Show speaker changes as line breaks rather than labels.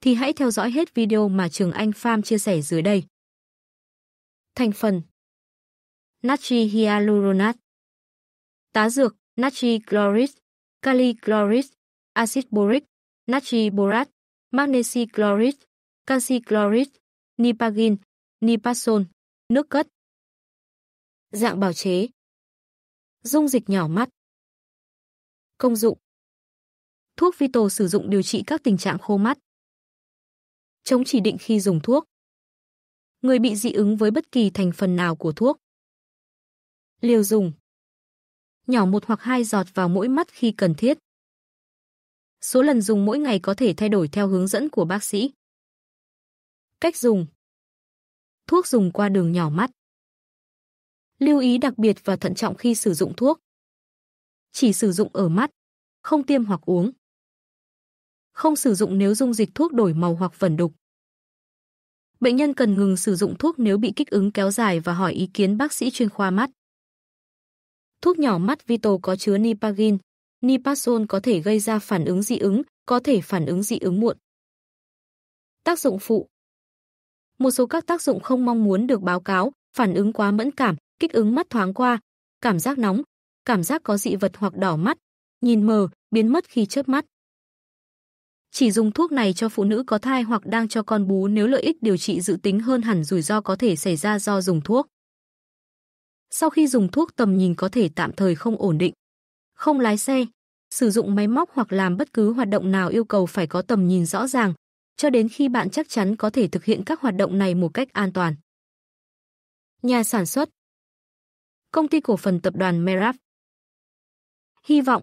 thì hãy theo dõi hết video mà Trường Anh Farm chia sẻ dưới đây. Thành phần Natri hyaluronat Tá dược Natri chlorid, Kali chlorid, Acid boric, Natri borat, Magnesi chlorid, Canxi chlorid, Nipagin, Nipasol, nước cất Dạng bào chế Dung dịch nhỏ mắt Công dụng Thuốc Vito sử dụng điều trị các tình trạng khô mắt, chống chỉ định khi dùng thuốc. Người bị dị ứng với bất kỳ thành phần nào của thuốc. Liều dùng. Nhỏ một hoặc hai giọt vào mỗi mắt khi cần thiết. Số lần dùng mỗi ngày có thể thay đổi theo hướng dẫn của bác sĩ. Cách dùng. Thuốc dùng qua đường nhỏ mắt. Lưu ý đặc biệt và thận trọng khi sử dụng thuốc. Chỉ sử dụng ở mắt, không tiêm hoặc uống. Không sử dụng nếu dung dịch thuốc đổi màu hoặc vẩn đục. Bệnh nhân cần ngừng sử dụng thuốc nếu bị kích ứng kéo dài và hỏi ý kiến bác sĩ chuyên khoa mắt. Thuốc nhỏ mắt Vito có chứa nipagin. Nipazol có thể gây ra phản ứng dị ứng, có thể phản ứng dị ứng muộn. Tác dụng phụ Một số các tác dụng không mong muốn được báo cáo, phản ứng quá mẫn cảm, kích ứng mắt thoáng qua, cảm giác nóng, cảm giác có dị vật hoặc đỏ mắt, nhìn mờ, biến mất khi chớp mắt. Chỉ dùng thuốc này cho phụ nữ có thai hoặc đang cho con bú nếu lợi ích điều trị dự tính hơn hẳn rủi ro có thể xảy ra do dùng thuốc. Sau khi dùng thuốc tầm nhìn có thể tạm thời không ổn định. Không lái xe, sử dụng máy móc hoặc làm bất cứ hoạt động nào yêu cầu phải có tầm nhìn rõ ràng, cho đến khi bạn chắc chắn có thể thực hiện các hoạt động này một cách an toàn. Nhà sản xuất Công ty cổ phần tập đoàn Merav. Hy vọng